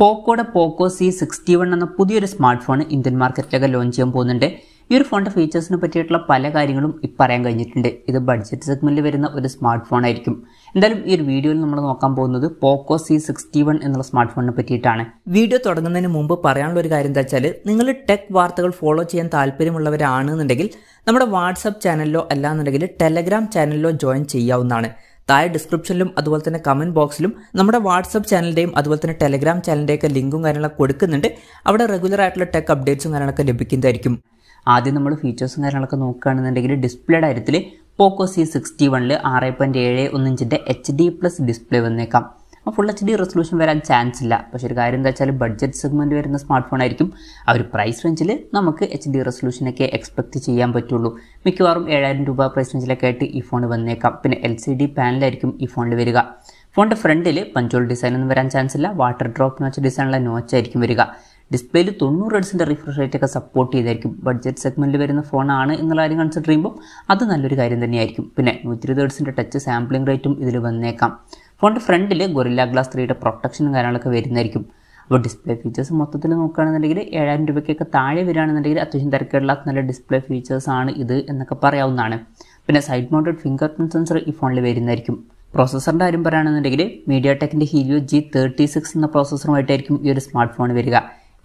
പോക്കോയുടെ Poco C sixty one എന്ന പുതിയൊരു smartphone Indian മാർക്കറ്റിലൊക്കെ ലോഞ്ച് ചെയ്യാൻ പോകുന്നുണ്ട് ഈ ഒരു ഫോണിൻ്റെ ഫീച്ചേഴ്സിനെ പറ്റിയിട്ടുള്ള പല കാര്യങ്ങളും പറയാൻ കഴിഞ്ഞിട്ടുണ്ട് ഇത് ബഡ്ജറ്റ് സെഗ്മെൻറ്റിൽ വരുന്ന ഒരു സ്മാർട്ട് ഫോൺ ആയിരിക്കും എന്തായാലും ഈ ഒരു വീഡിയോയിൽ നമ്മൾ നോക്കാൻ പോകുന്നത് പോക്കോ സി സിക്സ്റ്റി വൺ എന്നുള്ള സ്മാർട്ട് ഫോണിനെ പറ്റിയിട്ടാണ് വീഡിയോ തുടങ്ങുന്നതിന് മുമ്പ് പറയാനുള്ള ഒരു കാര്യം എന്താ വെച്ചാൽ നിങ്ങൾ ടെക് വാർത്തകൾ ഫോളോ ചെയ്യാൻ താല്പര്യമുള്ളവരാണെന്നുണ്ടെങ്കിൽ നമ്മുടെ വാട്സപ്പ് ചാനലിലോ അല്ലാന്നുണ്ടെങ്കിൽ ടെലഗ്രാം ചാനലിലോ ജോയിൻ ചെയ്യാവുന്നതാണ് താഴെ ഡിസ്ക്രിപ്ഷനിലും അതുപോലെ തന്നെ കമന്റ് ബോക്സിലും നമ്മുടെ വാട്സപ്പ് ചാനലിന്റെയും അതുപോലെ തന്നെ ടെലഗ്രാം ചാനലിന്റെയൊക്കെ ലിങ്കും കാര്യങ്ങളൊക്കെ കൊടുക്കുന്നുണ്ട് അവിടെ റെഗുലർ ആയിട്ടുള്ള ടെക് അപ്ഡേറ്റ്സും കാര്യങ്ങളൊക്കെ ലഭിക്കുന്നതായിരിക്കും ആദ്യം നമ്മൾ ഫീച്ചേഴ്സും കാര്യങ്ങളൊക്കെ നോക്കുകയാണെന്നുണ്ടെങ്കിൽ ഡിസ്പ്ലേ കാര്യത്തിൽ പോക്കോ സി സിക്സ്റ്റി വണ്ണിൽ ആറ് പോയിന്റ് ഏഴ് ഒന്നിഞ്ചിൻ്റെ എച്ച് ഡി പ്ലസ് ഡിസ്പ്ലേ വന്നേക്കാം ഫുൾ എച്ച് ഡി റെസൊല്യൂഷൻ വരാൻ ചാൻസ് ഇല്ല പക്ഷേ ഒരു കാര്യം എന്താ വെച്ചാൽ ബഡ്ജറ്റ് സെഗ്മെൻറ്റ് വരുന്ന സ്മാർട്ട് ഫോൺ ആയിരിക്കും ആ ഒരു പ്രൈസ് റേഞ്ചിൽ നമുക്ക് എച്ച് ഡി റെസൊല്യൂഷനൊക്കെ എക്സ്പെക്റ്റ് ചെയ്യാൻ പറ്റുള്ളൂ മിക്കവാറും ഏഴായിരം രൂപ പ്രൈസ് റേഞ്ചിലൊക്കെ ആയിട്ട് ഈ ഫോൺ വന്നേക്കാം പിന്നെ എൽ സി ഡി പാനലായിരിക്കും ഈ ഫോണിൽ വരിക ഫോണിൻ്റെ ഫ്രണ്ടിൽ പഞ്ചോൾ ഡിസൈൻ ഒന്നും വരാൻ ചാൻസ് ഇല്ല വാട്ടർ ഡ്രോപ്പ് നോച്ച് ഡിസൈനുള്ള നോച്ച് ആയിരിക്കും വരിക ഡിസ്പ്ലേയിൽ തൊണ്ണൂറ് ഹെഡ്സിൻ്റെ റിഫ്രഷ് റേറ്റ് ഒക്കെ സപ്പോർട്ട് ചെയ്തായിരിക്കും ബഡ്ജറ്റ് സെഗ്മെൻറ്റിൽ വരുന്ന ഫോണാണ് എന്നുള്ള കാര്യം കൺസിഡർ ചെയ്യുമ്പോൾ അത് നല്ലൊരു കാര്യം തന്നെയായിരിക്കും പിന്നെ നൂറ്റി ഇരുപത് ടച്ച് സാമ്പിളിംഗ് റേറ്റും ഇതിൽ വന്നേക്കാം ഫോണിൻ്റെ ഫ്രണ്ടിൽ ഗൊറില്ല ഗ്ലാസ് ത്രീയുടെ പ്രൊട്ടക്ഷനും കാര്യങ്ങളൊക്കെ വരുന്നതായിരിക്കും അപ്പോൾ ഡിസ്പ്ലേ ഫീച്ചേഴ്സ് മൊത്തത്തിൽ നോക്കുകയാണെന്നുണ്ടെങ്കിൽ ഏഴായിരം രൂപയ്ക്കൊക്കെ താഴെ വരികയാണെന്നുണ്ടെങ്കിൽ അത്യാവശ്യം തിരക്കേടില്ലാത്ത നല്ല ഡിസ്പ്ലേ ഫീച്ചേഴ്സാണ് ഇത് എന്നൊക്കെ പറയാവുന്നതാണ് പിന്നെ side mounted fingerprint sensor ഈ ഫോണിൽ വരുന്നതായിരിക്കും പ്രോസസ്സറിൻ്റെ കാര്യം പറയുകയാണെന്നുണ്ടെങ്കിൽ മീഡിയ ടെക്കിൻ്റെ ഹീലിയോ ജി തേർട്ടി സിക്സ് എന്ന പ്രോസസ്സറുമായിട്ടായിരിക്കും ഈ ഒരു സ്മാർട്ട് ഫോൺ വരിക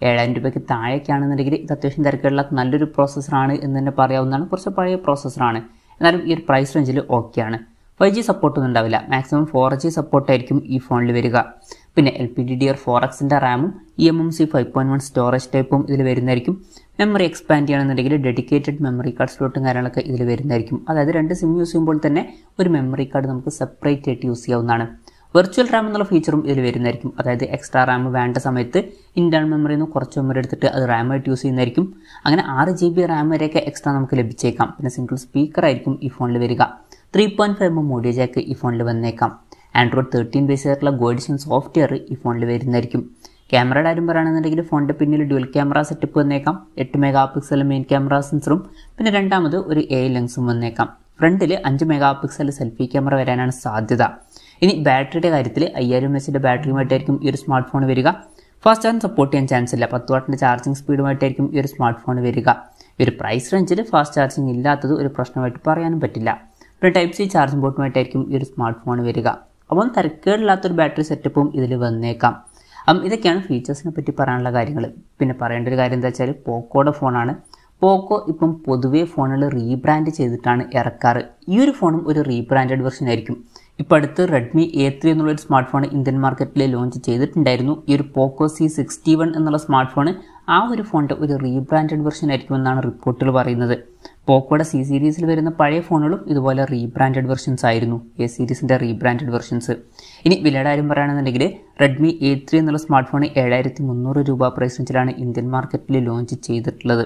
ഏഴായിരം രൂപയ്ക്ക് താഴേക്കാണെന്നുണ്ടെങ്കിൽ ഇത് അത്യാവശ്യം തിരക്കുള്ള നല്ലൊരു പ്രോസസ്സറാണ് എന്ന് തന്നെ പറയാവുന്നതാണ് കുറച്ച് പഴയ പ്രോസസ്സറാണ് എന്നാലും ഈ ഒരു പ്രൈസ് റേഞ്ചിൽ ഓക്കെയാണ് ഫൈവ് ജി സപ്പോർട്ടൊന്നും ഉണ്ടാവില്ല മാക്സിമം ഫോർ ജി സപ്പോർട്ടായിരിക്കും ഈ ഫോണിൽ വരിക പിന്നെ L P D D R four എക്സിൻ്റെ റാമും E M M C five point one storage ടൈപ്പും ഇതിൽ വരുന്നതായിരിക്കും മെമ്മറി എക്സ്പാൻഡ് ചെയ്യണമെന്നുണ്ടെങ്കിൽ ഡെഡിക്കേറ്റഡ് മെമ്മറി കാർഡ് സ്ലോട്ടും കാര്യങ്ങളൊക്കെ ഇതിൽ വരുന്നതായിരിക്കും അതായത് രണ്ട് സിം യൂസ് ചെയ്യുമ്പോൾ തന്നെ ഒരു മെമ്മറി കാർഡ് നമുക്ക് സെപ്പറേറ്റ് ആയിട്ട് യൂസ് ചെയ്യാവുന്നതാണ് വെർച്വൽ റാം എന്നുള്ള ഫീച്ചറും ഇതിൽ വരുന്നതായിരിക്കും അതായത് എക്സ്ട്രാ റാം വേണ്ട സമയത്ത് ഇൻറ്റേണൽ മെമ്മറി നിന്ന് കുറച്ച് മെമ്മറി എടുത്തിട്ട് അത് റാമായിട്ട് യൂസ് ചെയ്യുന്നതായിരിക്കും അങ്ങനെ ആറ് ജി ബി റാം വരെയൊക്കെ എക്സ്ട്രാ നമുക്ക് ലഭിച്ചേക്കാം പിന്നെ സിംഗിൾ സ്പീക്കറായിരിക്കും ഈ ഫോണിൽ വരിക three point five M jack ഈ ഫോണിൽ വന്നേക്കാം ആൻഡ്രോയിഡ് തേർട്ടീൻ ബേസ് ആയിട്ടുള്ള ഗോഡിസൺ സോഫ്റ്റ്വെയർ ഈ ഫോണിൽ വരുന്നതായിരിക്കും ക്യാമറയുടെ കാര്യം പറയുകയാണെന്നുണ്ടെങ്കിൽ ഫോണിൻ്റെ പിന്നിൽ ഡ്യുവൽ ക്യാമറ സെറ്റപ്പ് വന്നേക്കാം എട്ട് മെഗാ പിക്സൽ മെയിൻ ക്യാമറ സെൻസറും പിന്നെ രണ്ടാമത് ഒരു എ ലെൻസും വന്നേക്കാം ഫ്രണ്ടിൽ അഞ്ച് മെഗാ പിക്സൽ സെൽഫി ക്യാമറ വരാനാണ് സാധ്യത ഇനി ബാറ്ററിയുടെ കാര്യത്തിൽ അയ്യായിരം എച്ചിൻ്റെ ബാറ്ററിയുമായിട്ടായിരിക്കും ഈ ഒരു സ്മാർട്ട് ഫോൺ വരിക ഫാസ്റ്റ് ചാർജ് സപ്പോർട്ട് ചെയ്യാൻ ചാൻസ് ഇല്ല പത്ത് വാട്ടിൻ്റെ ചാർജിങ് സ്പീഡുമായിട്ടായിരിക്കും ഈ ഒരു സ്മാർട്ട് ഫോൺ വരിക ഈ ഒരു പ്രൈസ് റേഞ്ചിൽ ഫാസ്റ്റ് ചാർജിങ് ഇല്ലാത്തത് ഒരു പ്രശ്നമായിട്ട് പറയാനും പറ്റില്ല ഒരു ടൈപ്പ് സി ചാർജിംഗ് പോർട്ടുമായിട്ടായിരിക്കും ഈ ഒരു സ്മാർട്ട് ഫോൺ വരിക അപ്പം തരക്കേടില്ലാത്തൊരു ബാറ്ററി സെറ്റപ്പും ഇതിൽ വന്നേക്കാം അപ്പം ഇതൊക്കെയാണ് ഫീച്ചേഴ്സിനെ പറ്റി പറയാനുള്ള കാര്യങ്ങൾ പിന്നെ പറയേണ്ട ഒരു കാര്യം എന്താ വെച്ചാൽ പോക്കോടെ ഫോണാണ് പോക്കോ ഇപ്പം പൊതുവേ ഫോണുകൾ റീബ്രാൻഡ് ചെയ്തിട്ടാണ് ഇറക്കാറ് ഈ ഒരു ഫോണും ഒരു റീബ്രാൻഡഡ് വെർഷൻ ആയിരിക്കും ഇപ്പോൾ അടുത്ത് റെഡ്മി എ ത്രീ എന്നുള്ളൊരു സ്മാർട്ട് ഫോൺ ഇന്ത്യൻ മാർക്കറ്റിൽ ലോഞ്ച് ചെയ്തിട്ടുണ്ടായിരുന്നു ഈ ഒരു പോക്കോ സി സിക്സ്റ്റി വൺ എന്നുള്ള സ്മാർട്ട് ഫോൺ ആ ഒരു ഫോണിൻ്റെ ഒരു റീബ്രാൻഡഡ് വെർഷൻ ആയിരിക്കുമെന്നാണ് റിപ്പോർട്ടുകൾ പറയുന്നത് പോക്കോയുടെ സി സീരീസിൽ വരുന്ന പഴയ ഫോണുകളും ഇതുപോലെ റീബ്രാൻഡഡ് വെർഷൻസ് ആയിരുന്നു എ സീരീസിൻ്റെ റീബ്രാൻഡഡ് വെർഷൻസ് ഇനി വിലയുടെ കാര്യം പറയുകയാണെന്നുണ്ടെങ്കിൽ റെഡ്മി എ ത്രീ എന്നുള്ള സ്മാർട്ട് ഫോൺ ഏഴായിരത്തി മുന്നൂറ് രൂപ പ്രൈസ് റേഞ്ചിലാണ് ഇന്ത്യൻ മാർക്കറ്റിൽ ലോഞ്ച് ചെയ്തിട്ടുള്ളത്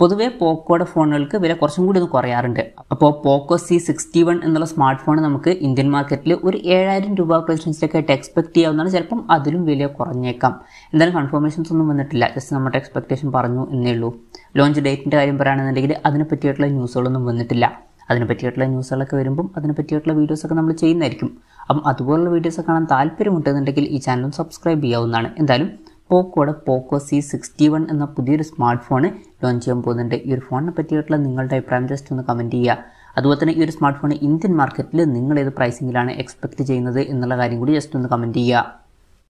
പൊതുവെ പോക്കോയുടെ ഫോണുകൾക്ക് വില കുറച്ചും കൂടി ഒന്ന് കുറയാറുണ്ട് അപ്പോൾ പോക്കോ സി സിക്സ്റ്റി വൺ എന്നുള്ള സ്മാർട്ട് ഫോൺ നമുക്ക് ഇന്ത്യൻ മാർക്കറ്റിൽ ഒരു ഏഴായിരം രൂപ പ്രൈസ് ആയിട്ട് എക്സ്പെക്ട് ചെയ്യാവുന്നതാണ് ചിലപ്പം അതിലും വില കുറഞ്ഞേക്കാം എന്തായാലും കൺഫർമേഷൻസ് ഒന്നും വന്നിട്ടില്ല ജസ്റ്റ് നമ്മുടെ എക്സ്പെക്ടേഷൻ പറഞ്ഞു എന്നേ ഉള്ളൂ ലോഞ്ച് ഡേറ്റിൻ്റെ കാര്യം പറയുകയാണെന്നുണ്ടെങ്കിൽ അതിനെ പറ്റിയിട്ടുള്ള ന്യൂസുകളൊന്നും വന്നിട്ടില്ല അതിനെ പറ്റിയിട്ടുള്ള ന്യൂസുകളൊക്കെ വരുമ്പം അതിനെ പറ്റിയിട്ടുള്ള വീഡിയോസൊക്കെ നമ്മൾ ചെയ്യുന്നതായിരിക്കും അപ്പം അതുപോലുള്ള വീഡിയോസ് കാണാൻ താല്പര്യമുണ്ടെന്നുണ്ടെങ്കിൽ ഈ ചാനൽ സബ്സ്ക്രൈബ് ചെയ്യാവുന്നതാണ് എന്തായാലും പോക്കോടെ പോക്കോ സി സിക്സ്റ്റി വൺ എന്ന പുതിയൊരു സ്മാർട്ട് ഫോണ് ലോഞ്ച് ചെയ്യാൻ പോകുന്നുണ്ട് ഈ ഒരു ഫോണിനെ പറ്റിയിട്ടുള്ള നിങ്ങളുടെ അഭിപ്രായം ജസ്റ്റ് ഒന്ന് കമൻറ്റ് ചെയ്യുക അതുപോലെ തന്നെ ഈ ഒരു സ്മാർട്ട് ഫോൺ ഇന്ത്യൻ മാർക്കറ്റിൽ നിങ്ങൾ ഏത് പ്രൈസിങ്ങിലാണ് എക്സ്പെക്ട് ചെയ്യുന്നത് എന്നുള്ള കാര്യം കൂടി ജസ്റ്റ് ഒന്ന് കമൻറ്റ് ചെയ്യുക